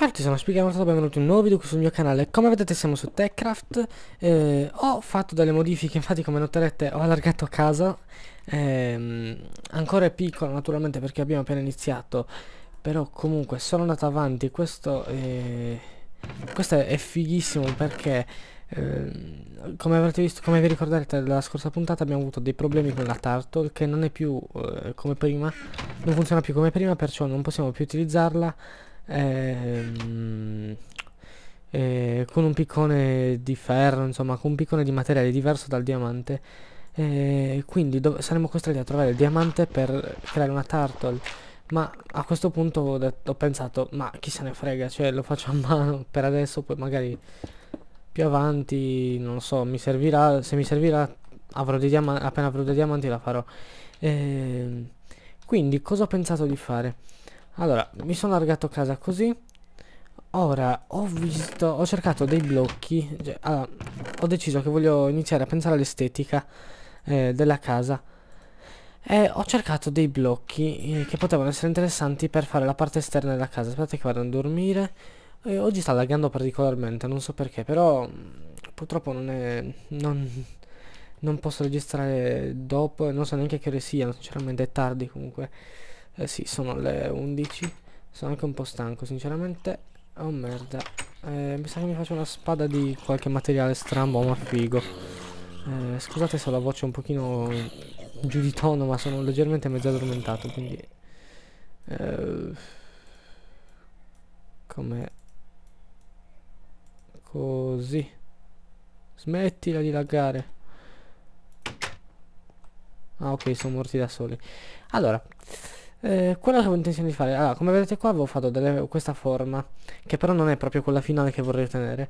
Certo, sono spiegato, benvenuti in un nuovo video qui sul mio canale. Come vedete siamo su Techcraft, eh, ho fatto delle modifiche, infatti come noterete ho allargato casa, ehm, ancora è piccolo naturalmente perché abbiamo appena iniziato, però comunque sono andato avanti, questo, eh, questo è fighissimo perché eh, come avrete visto, come vi ricordate dalla scorsa puntata abbiamo avuto dei problemi con la Turtle che non è più eh, come prima, non funziona più come prima perciò non possiamo più utilizzarla ehm, eh, con un piccone di ferro, insomma con un piccone di materiale diverso dal diamante. Eh, quindi saremo costretti a trovare il diamante per creare una turtle. Ma a questo punto ho, ho pensato, ma chi se ne frega, cioè lo faccio a mano per adesso, poi magari più avanti, non lo so, mi servirà, se mi servirà avrò dei appena avrò dei diamanti la farò. Eh, quindi cosa ho pensato di fare? Allora, mi sono allargato a casa così. Ora, ho visto, ho cercato dei blocchi. Cioè, allora, ho deciso che voglio iniziare a pensare all'estetica eh, della casa. E ho cercato dei blocchi eh, che potevano essere interessanti per fare la parte esterna della casa. Aspettate che vado a dormire. Eh, oggi sta laggando particolarmente, non so perché, però mm, purtroppo non è... Non, non posso registrare dopo, non so neanche che ore sia, sinceramente è tardi comunque. Eh sì, sono le 11. Sono anche un po' stanco, sinceramente. Oh merda. Eh, mi sa che mi faccio una spada di qualche materiale strambo ma figo. Eh, scusate se la voce è un pochino giù di tono, ma sono leggermente mezzo addormentato, quindi... Eh, come... Così. Smettila di laggare. Ah ok, sono morti da soli. Allora... Eh, quello che avevo intenzione di fare, allora come vedete qua avevo fatto delle, questa forma, che però non è proprio quella finale che vorrei ottenere.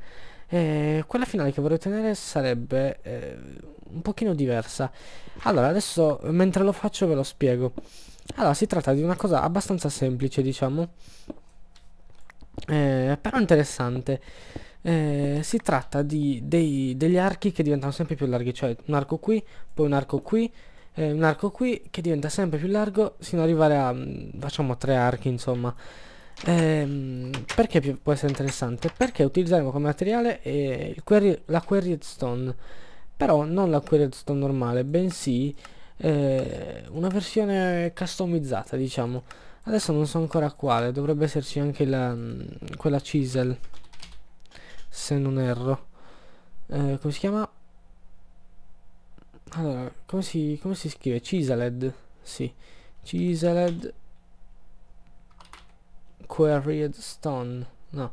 Eh, quella finale che vorrei ottenere sarebbe eh, un pochino diversa. Allora adesso mentre lo faccio ve lo spiego. Allora si tratta di una cosa abbastanza semplice diciamo, eh, però interessante. Eh, si tratta di dei, degli archi che diventano sempre più larghi, cioè un arco qui, poi un arco qui eh, un arco qui che diventa sempre più largo sino ad arrivare a mm, facciamo tre archi insomma ehm, perché può essere interessante? Perché utilizzeremo come materiale eh, query, la quarried stone però non la quarried stone normale bensì eh, una versione customizzata diciamo adesso non so ancora quale dovrebbe esserci anche la, mm, quella chisel se non erro eh, come si chiama? Allora, come si, come si scrive? Cisaled? Sì. Cisaled Quarried Stone. No.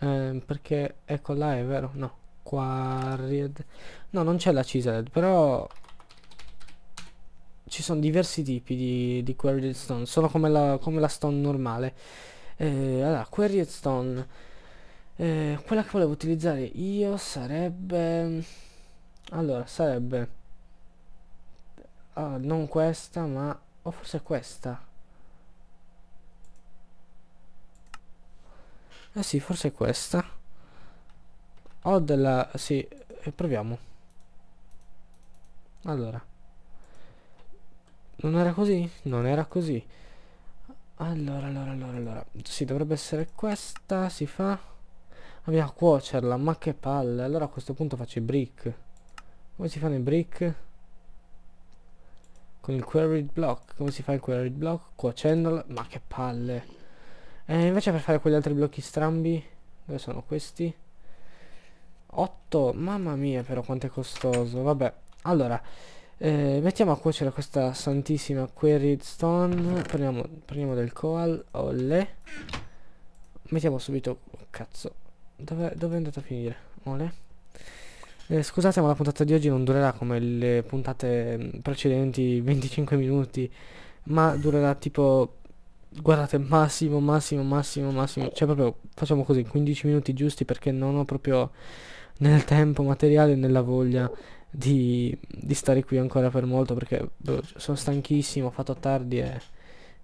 Eh, perché ecco là è vero? No. Quarried. No, non c'è la Cisaled, però ci sono diversi tipi di, di Quarried Stone. Sono come la, come la stone normale. Eh, allora, Quarried Stone. Eh, quella che volevo utilizzare io sarebbe allora sarebbe ah, non questa ma o oh, forse questa eh sì forse questa ho della sì eh, proviamo allora non era così? non era così allora allora allora allora sì dovrebbe essere questa si fa a cuocerla ma che palle allora a questo punto faccio i brick come si fanno i brick? Con il queried block. Come si fa il queried block? Cuocendolo. Ma che palle. Eh, invece per fare quegli altri blocchi strambi. Dove sono questi? 8. Mamma mia però quanto è costoso. Vabbè. Allora. Eh, mettiamo a cuocere questa santissima queried stone. Prendiamo, prendiamo del coal. Olle. Mettiamo subito... Oh, cazzo. Dove, dove è andata a finire? Ole. Eh, scusate ma la puntata di oggi non durerà come le puntate mm, precedenti 25 minuti ma durerà tipo guardate massimo massimo massimo massimo cioè proprio facciamo così 15 minuti giusti perché non ho proprio nel tempo materiale né la voglia di, di stare qui ancora per molto perché bro, sono stanchissimo ho fatto tardi e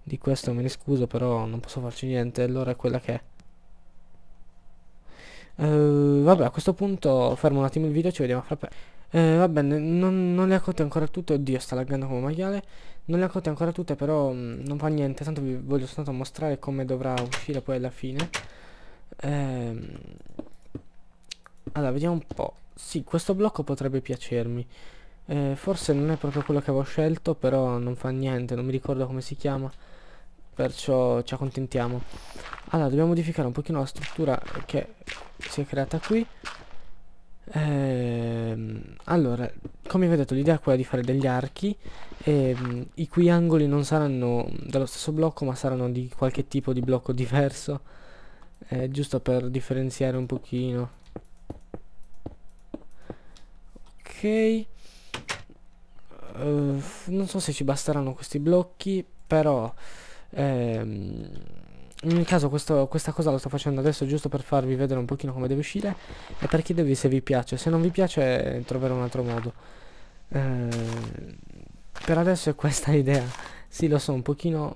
di questo me ne scuso però non posso farci niente allora è quella che è Uh, vabbè, a questo punto fermo un attimo il video, ci vediamo fra poco. Uh, va non, non, le ha cotte ancora tutte, oddio sta laggando come maiale, non le ha cotte ancora tutte però mh, mm, non fa niente, tanto vi voglio soltanto mostrare come dovrà uscire poi alla fine. Uh, allora, vediamo un po'. Sì, questo blocco potrebbe piacermi. Eh, forse non è proprio quello che avevo scelto, però non fa niente, non mi ricordo come si chiama, perciò ci accontentiamo. Allora, dobbiamo modificare un pochino la struttura che si è creata qui ehm, allora come vi ho detto l'idea è quella di fare degli archi ehm, i cui angoli non saranno dello stesso blocco ma saranno di qualche tipo di blocco diverso eh, giusto per differenziare un pochino ok Uh, non so se ci basteranno questi blocchi però ehm, in ogni caso questo, questa cosa la sto facendo adesso giusto per farvi vedere un pochino come deve uscire e per chiedervi se vi piace se non vi piace troverò un altro modo eh, per adesso è questa l'idea sì lo so un pochino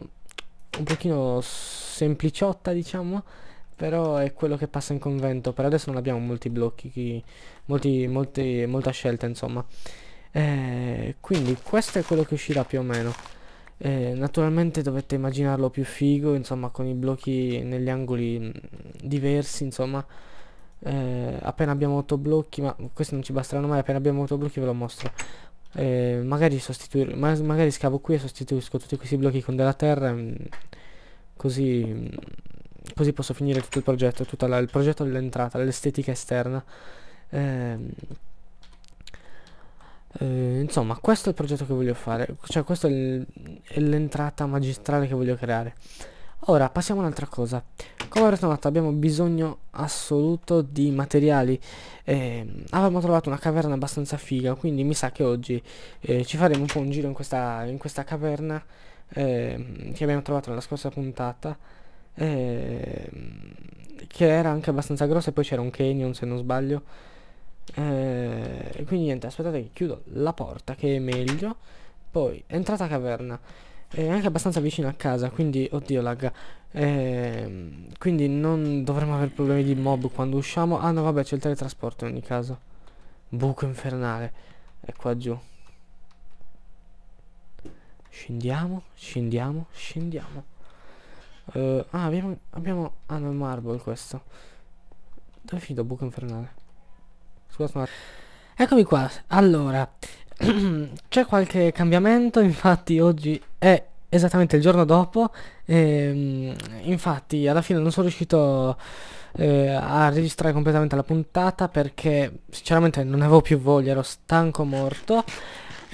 un pochino sempliciotta diciamo però è quello che passa in convento per adesso non abbiamo molti blocchi molti, molti, molta scelta insomma eh, quindi questo è quello che uscirà più o meno eh, naturalmente dovete immaginarlo più figo, insomma, con i blocchi negli angoli mm, diversi, insomma. Eh, appena abbiamo 8 blocchi, ma questi non ci basteranno mai, appena abbiamo 8 blocchi ve lo mostro. Eh, magari, ma magari scavo qui e sostituisco tutti questi blocchi con della terra, mm, così, mm, così posso finire tutto il progetto, tutto il progetto dell'entrata, l'estetica esterna. Eh, eh, insomma, questo è il progetto che voglio fare, cioè questa è l'entrata magistrale che voglio creare. Ora, passiamo ad un'altra cosa. Come avrete notato, abbiamo bisogno assoluto di materiali. Eh, avevamo trovato una caverna abbastanza figa, quindi mi sa che oggi eh, ci faremo un po' un giro in questa, in questa caverna ehm, che abbiamo trovato nella scorsa puntata. Ehm, che era anche abbastanza grossa e poi c'era un canyon se non sbaglio eh, quindi niente aspettate che chiudo la porta che è meglio poi entrata caverna è anche abbastanza vicino a casa quindi oddio lag eh, quindi non dovremmo avere problemi di mob quando usciamo ah no vabbè c'è il teletrasporto in ogni caso buco infernale è qua giù scendiamo scendiamo scendiamo uh, ah abbiamo abbiamo ah no è marble questo dove fido buco infernale Scusate, ma... Eccomi qua, allora, c'è qualche cambiamento, infatti oggi è esattamente il giorno dopo, ehm, infatti alla fine non sono riuscito eh, a registrare completamente la puntata perché sinceramente non avevo più voglia, ero stanco morto,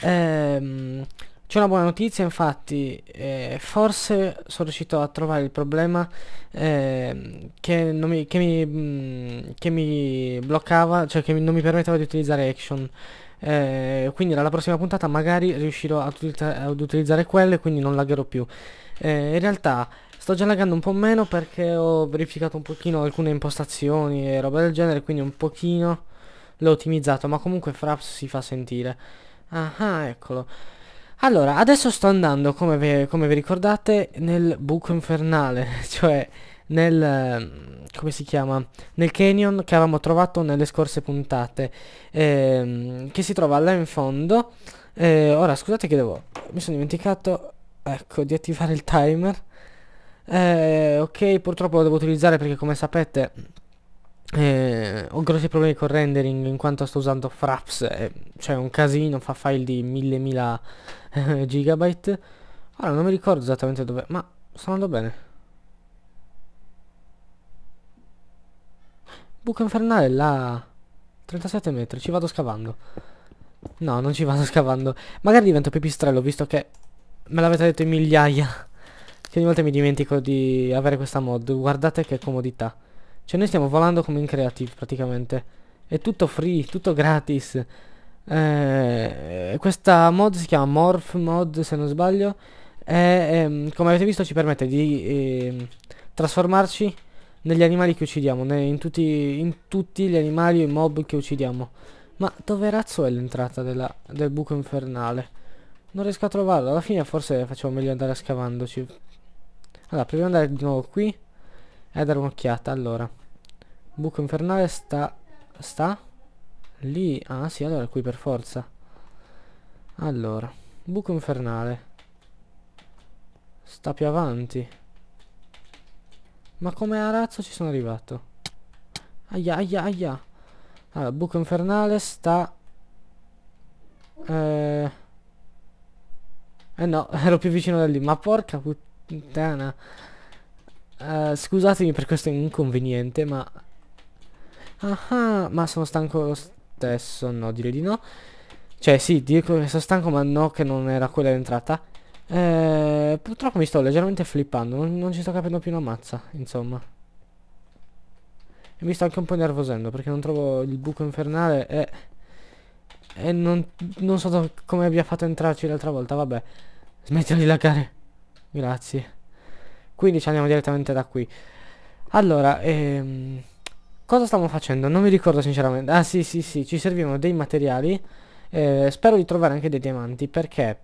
ehm, c'è una buona notizia infatti, eh, forse sono riuscito a trovare il problema eh, che, mi, che, mi, mm, che, mi, bloccava, cioè che non mi permetteva di utilizzare action. Eh, quindi dalla prossima puntata magari riuscirò ad, utilizza ad utilizzare quelle quindi non lagherò più. Eh, in realtà sto già laggando un po' meno perché ho verificato un pochino alcune impostazioni e roba del genere, quindi un pochino l'ho ottimizzato, ma comunque Fraps si fa sentire. Ah, ah eccolo. Allora, adesso sto andando, come vi, come vi ricordate, nel buco infernale, cioè nel... Ehm, come si chiama? Nel canyon che avevamo trovato nelle scorse puntate, ehm, che si trova là in fondo. Eh, ora, scusate che devo... mi sono dimenticato, ecco, di attivare il timer. Eh, ok, purtroppo lo devo utilizzare perché come sapete eh, ho grossi problemi col rendering in quanto sto usando Fraps, eh, cioè un casino, fa file di 1000.000 eh, gigabyte. Allora non mi ricordo esattamente dove, ma sto andando bene. Buco infernale là, 37 metri, ci vado scavando. No, non ci vado scavando. Magari divento pipistrello, visto che me l'avete detto in migliaia. che ogni volta mi dimentico di avere questa mod. Guardate che comodità. Cioè noi stiamo volando come in creative praticamente. È tutto free, tutto gratis. Eh, questa mod si chiama Morph Mod se non sbaglio. E, ehm, come avete visto ci permette di eh, trasformarci negli animali che uccidiamo, ne, in, tutti, in, tutti, gli animali o i mob che uccidiamo. Ma dove razzo è l'entrata del buco infernale? Non riesco a trovarla, alla fine forse facciamo meglio andare scavandoci. Allora, proviamo ad andare di nuovo qui e eh, dare un'occhiata allora buco infernale sta sta lì ah sì allora qui per forza allora buco infernale sta più avanti ma come a razzo ci sono arrivato aia aia aia allora buco infernale sta eh, eh no ero più vicino da lì ma porca puttana eh, scusatemi per questo inconveniente, ma... Ah, ah, ma sono stanco lo stesso. No, direi di no. Cioè, sì, dico che sono stanco, ma no, che non era quella l'entrata. Eh, purtroppo mi sto leggermente flippando, non, non, ci sto capendo più una mazza, insomma. E mi sto anche un po' nervosendo perché non trovo il buco infernale e... E non, non so come abbia fatto entrarci l'altra volta, vabbè. Smettila di laggare. Grazie. Quindi ci andiamo direttamente da qui. Allora, ehm, cosa stiamo facendo? Non mi ricordo sinceramente. Ah sì sì sì, ci servivano dei materiali. Eh, spero di trovare anche dei diamanti perché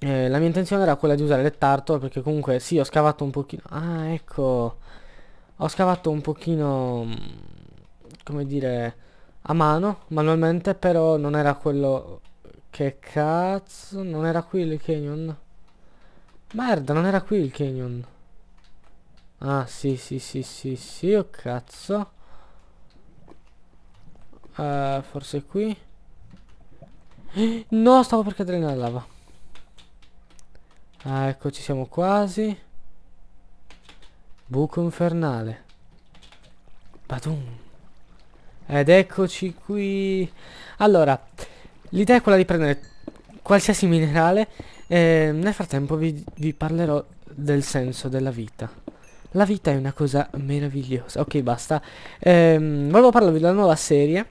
eh, la mia intenzione era quella di usare le tartole perché comunque sì, ho scavato un pochino... Ah ecco, ho scavato un pochino... Mm, come dire... a mano, manualmente, però non era quello... Che cazzo? Non era qui il canyon? Merda, non era qui il canyon. Ah, sì, sì, sì, sì, sì, oh cazzo. Uh, forse qui. No, stavo per cadere nella lava. Ah, ecco, ci siamo quasi. Buco infernale. Badum. Ed eccoci qui. Allora, l'idea è quella di prendere qualsiasi minerale. E nel frattempo vi, vi parlerò del senso della vita. La vita è una cosa meravigliosa. Ok, basta. Ehm, volevo parlarvi della nuova serie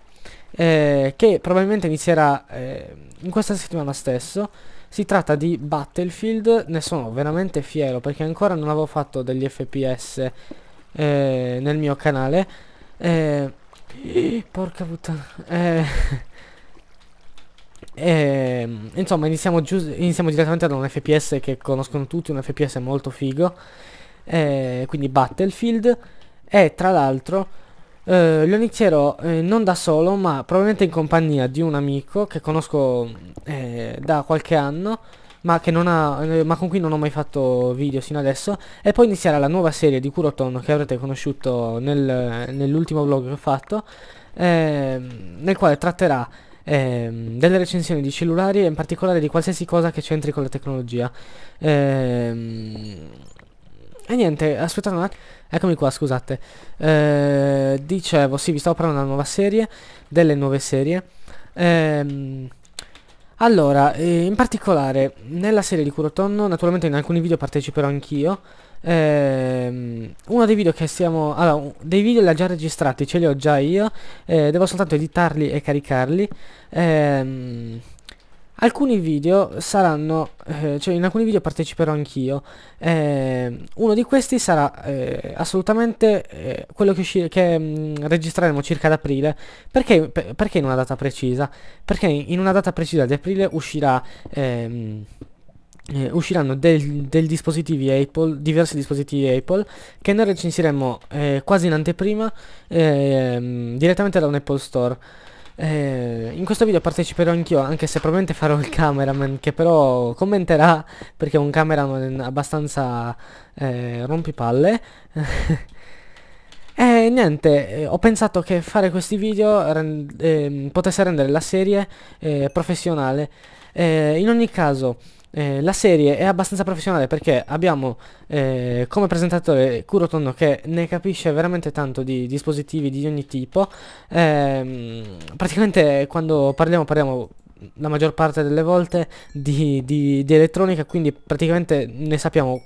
eh, che probabilmente inizierà eh, in questa settimana stesso. Si tratta di Battlefield, ne sono veramente fiero perché ancora non avevo fatto degli FPS eh, nel mio canale. Eh, porca puttana. Eh, ehm, insomma, iniziamo, iniziamo direttamente da un FPS che conoscono tutti, un FPS molto figo eh, quindi Battlefield e tra l'altro eh, lo inizierò eh, non da solo ma probabilmente in compagnia di un amico che conosco eh, da qualche anno ma, ha, eh, ma, con cui non ho mai fatto video fino adesso e poi inizierà la nuova serie di Curoton che avrete conosciuto nel, nell'ultimo vlog che ho fatto ehm, nel quale tratterà Ehm, delle recensioni di cellulari e in particolare di qualsiasi cosa che c'entri con la tecnologia. Ehm, e eh, niente, aspettate un attimo, eccomi qua, scusate. Eh, dicevo, sì, vi stavo parlando della nuova serie, delle nuove serie. Ehm... Allora, eh, in particolare, nella serie di Curotonno, naturalmente in alcuni video parteciperò anch'io. Ehm, uno dei video che stiamo... Allora, dei video li ho già registrati, ce li ho già io. Eh, devo soltanto editarli e caricarli. Ehm, Alcuni video saranno, eh, cioè in alcuni video parteciperò anch'io, eh, uno di questi sarà eh, assolutamente eh, quello che, che mh, mm, registreremo circa ad aprile, perché, per, perché, in una data precisa? Perché in una data precisa di aprile uscirà... Ehm, eh, usciranno del, del, dispositivi Apple, diversi dispositivi Apple che noi recensiremo eh, quasi in anteprima eh, direttamente da un Apple Store. Eh, in questo video parteciperò anch'io, anche se probabilmente farò il cameraman, che però commenterà, perché è un cameraman abbastanza eh, rompipalle. E eh, niente, eh, ho pensato che fare questi video rend eh, potesse rendere la serie eh, professionale. Eh, in ogni caso, eh, la serie è abbastanza professionale perché abbiamo eh, come presentatore Curoton che ne capisce veramente tanto di dispositivi di ogni tipo. Eh, praticamente quando parliamo parliamo la maggior parte delle volte di, di, di elettronica, quindi praticamente ne sappiamo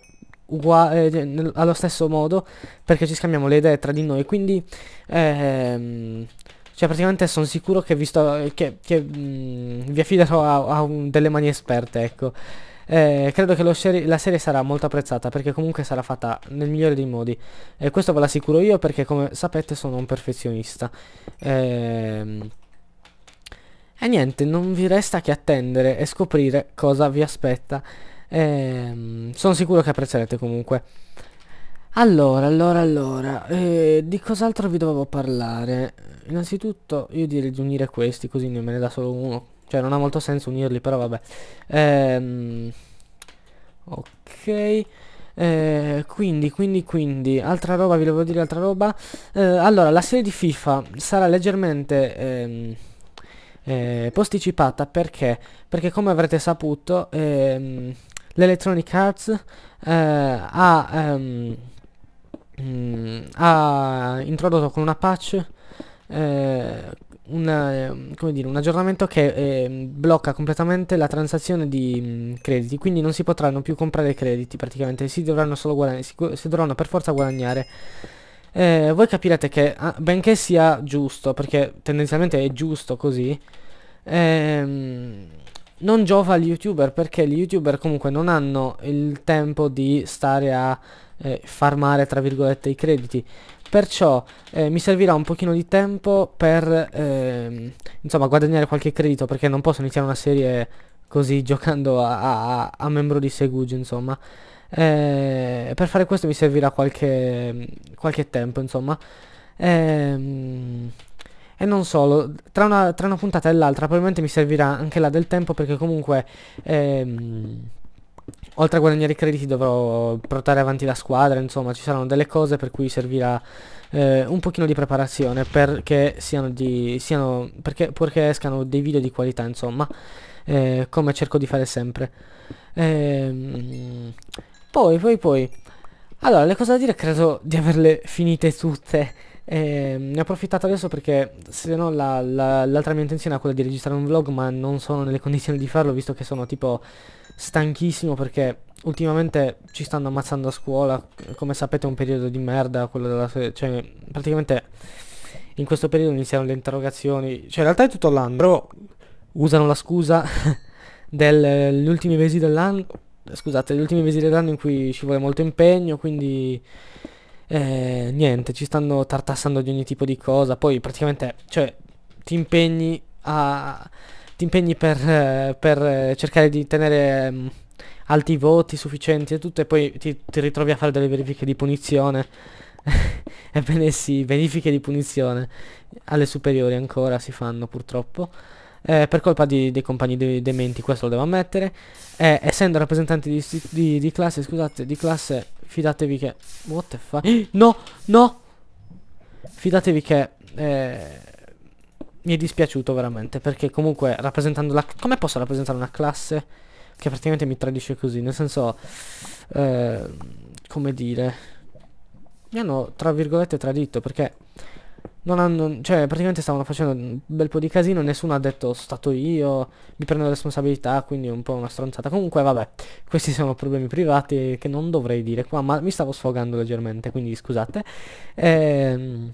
uguale, eh, allo stesso modo perché ci scambiamo le idee tra di noi. Quindi... Ehm, cioè praticamente sono sicuro che vi, sto, che, che, mh, mm, vi affiderò a, a un, delle mani esperte, ecco. Eh, credo che seri la serie sarà molto apprezzata perché comunque sarà fatta nel migliore dei modi. E questo ve l'assicuro io perché come sapete sono un perfezionista. Eh, e niente, non vi resta che attendere e scoprire cosa vi aspetta. Ehm, sono sicuro che apprezzerete comunque. Allora, allora, allora, eh, di cos'altro vi dovevo parlare? Innanzitutto io direi di unire questi così ne me ne da solo uno, cioè non ha molto senso unirli però vabbè. Ehm, ok, eh, quindi, quindi, quindi, altra roba, vi devo dire altra roba. Eh, allora, la serie di FIFA sarà leggermente... Ehm, eh, posticipata perché? Perché come avrete saputo ehm, l'Electronic Arts eh, ha ehm, mh, mm, ha introdotto con una patch eh, una, eh, dire, un aggiornamento che eh, blocca completamente la transazione di mh, mm, crediti, quindi non si potranno più comprare crediti praticamente, si dovranno solo guadagnare, si, si dovranno per forza guadagnare. Eh, voi capirete che ah, benché sia giusto, perché tendenzialmente è giusto così, ehm, non giova agli youtuber perché gli youtuber comunque non hanno il tempo di stare a eh, farmare tra virgolette i crediti perciò eh, mi servirà un pochino di tempo per ehm, insomma guadagnare qualche credito perché non posso iniziare una serie così giocando a, a, a membro di Segugio insomma eh, per fare questo mi servirà qualche, qualche tempo insomma ehm, e non solo, tra una, tra una puntata e l'altra probabilmente mi servirà anche là del tempo perché comunque ehm, Oltre a guadagnare i crediti dovrò portare avanti la squadra, insomma ci saranno delle cose per cui servirà eh, un pochino di preparazione perché, siano di, siano, perché, perché escano dei video di qualità, insomma, eh, come cerco di fare sempre. Eh, poi, poi, poi. Allora, le cose da dire credo di averle finite tutte. E ehm, ne ho approfittato adesso perché se no l'altra la, la, mia intenzione era quella di registrare un vlog ma non sono nelle condizioni di farlo visto che sono tipo stanchissimo perché ultimamente ci stanno ammazzando a scuola, come sapete è un periodo di merda, quello della... cioè praticamente in questo periodo iniziano le interrogazioni, cioè in realtà è tutto l'anno, però usano la scusa degli ultimi mesi dell'anno, scusate, gli ultimi mesi dell'anno in cui ci vuole molto impegno, quindi eh, niente, ci stanno tartassando di ogni tipo di cosa, poi praticamente, cioè, ti impegni a... ti impegni per, eh, per eh, cercare di tenere mh, mm, alti voti sufficienti e tutto e poi ti, ti ritrovi a fare delle verifiche di punizione. Ebbene sì, verifiche di punizione alle superiori ancora si fanno purtroppo. Eh, per colpa di, dei compagni de dementi, questo lo devo ammettere. Eh, essendo rappresentanti di, di, di classe, scusate, di classe Fidatevi che... What the fuck? No! No! Fidatevi che... Eh, mi è dispiaciuto veramente perché comunque rappresentando la... Come posso rappresentare una classe che praticamente mi tradisce così? Nel senso... Eh, come dire... Mi hanno, tra virgolette, tradito perché non hanno, cioè praticamente stavano facendo un bel po' di casino, nessuno ha detto stato io, mi prendo la responsabilità, quindi è un po' una stronzata. Comunque vabbè, questi sono problemi privati che non dovrei dire qua, ma mi stavo sfogando leggermente, quindi scusate. Ehm...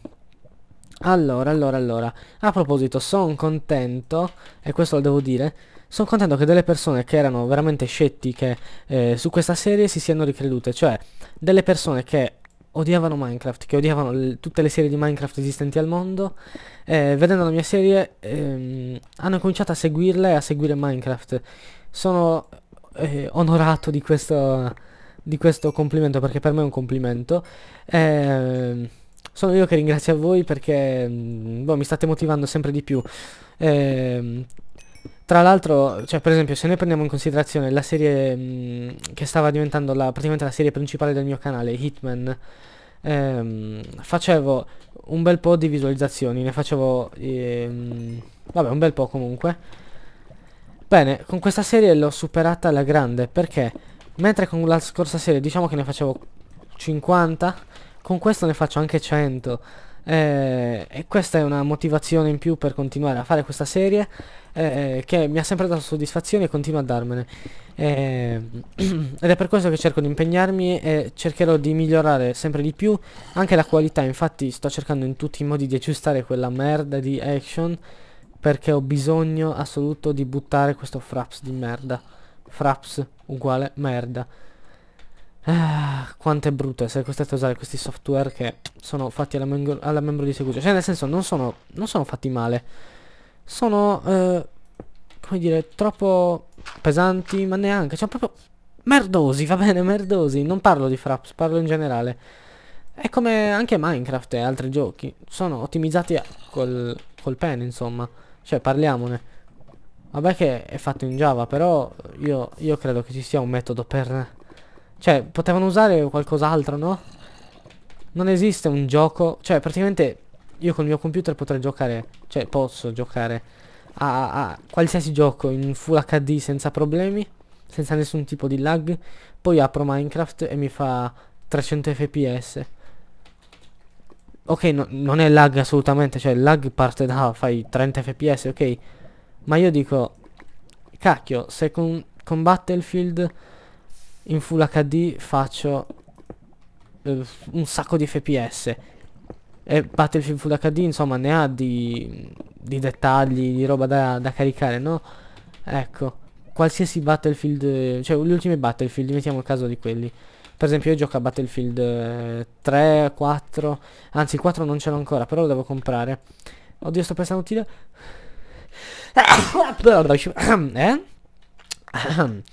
Allora, allora, allora. A proposito, sono contento, e questo lo devo dire, sono contento che delle persone che erano veramente scettiche eh, su questa serie si siano ricredute, cioè delle persone che odiavano Minecraft, che odiavano tutte le serie di Minecraft esistenti al mondo, eh, vedendo la mia serie ehm, hanno cominciato a seguirla e a seguire Minecraft. Sono eh, onorato di questo, di questo, complimento perché per me è un complimento. Eh, sono io che ringrazio a voi perché boh, mi state motivando sempre di più. Eh, tra l'altro, cioè per esempio, se noi prendiamo in considerazione la serie mh, mm, che stava diventando la, praticamente la serie principale del mio canale, Hitman, ehm, facevo un bel po' di visualizzazioni, ne facevo... Ehm, vabbè, un bel po' comunque. Bene, con questa serie l'ho superata alla grande, perché mentre con la scorsa serie diciamo che ne facevo 50, con questo ne faccio anche 100. Eh, e questa è una motivazione in più per continuare a fare questa serie eh, eh che mi ha sempre dato soddisfazione e continua a darmene. Eh, ed è per questo che cerco di impegnarmi e cercherò di migliorare sempre di più anche la qualità, infatti sto cercando in tutti i modi di aggiustare quella merda di action perché ho bisogno assoluto di buttare questo fraps di merda. Fraps uguale merda. Ah, quanto è brutto essere costretto a usare questi software che sono fatti alla, membro, alla membro di seguito. Cioè, nel senso, non sono, non sono fatti male. Sono, eh, come dire, troppo pesanti, ma neanche. Cioè, proprio merdosi, va bene, merdosi. Non parlo di Fraps, parlo in generale. È come anche Minecraft e altri giochi. Sono ottimizzati col, col pen, insomma. Cioè, parliamone. Vabbè che è fatto in Java, però io, io credo che ci sia un metodo per cioè, potevano usare qualcos'altro, no? Non esiste un gioco... Cioè, praticamente io col mio computer potrei giocare... Cioè, posso giocare a, a, qualsiasi gioco in Full HD senza problemi, senza nessun tipo di lag. Poi apro Minecraft e mi fa 300 fps. Ok, no, non è lag assolutamente, cioè il lag parte da, fai 30 fps, ok? Ma io dico, cacchio, se con, con Battlefield in full HD faccio eh, un sacco di fps e Battlefield Full HD insomma ne ha di, di dettagli, di roba da, da, caricare, no? Ecco, qualsiasi Battlefield, cioè gli ultimi Battlefield, mettiamo il caso di quelli. Per esempio io gioco a Battlefield 3, eh, 4, anzi 4 non ce l'ho ancora, però lo devo comprare. Oddio sto pensando utile. eh?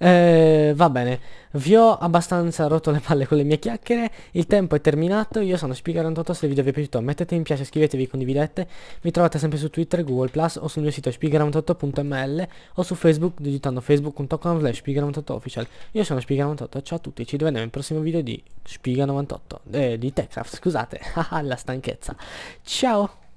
eh, va bene, vi ho abbastanza rotto le palle con le mie chiacchiere, il tempo è terminato, io sono spiga 98, se il video vi è piaciuto mettete mi piace, iscrivetevi, condividete, mi trovate sempre su Twitter, Google Plus o sul mio sito spiga 98ml o su Facebook digitando facebook.com slash spiga48official. Io sono spiga 98, ciao a tutti, ci vediamo nel prossimo video di Spiga98, eh, di Techcraft, scusate, alla stanchezza. Ciao!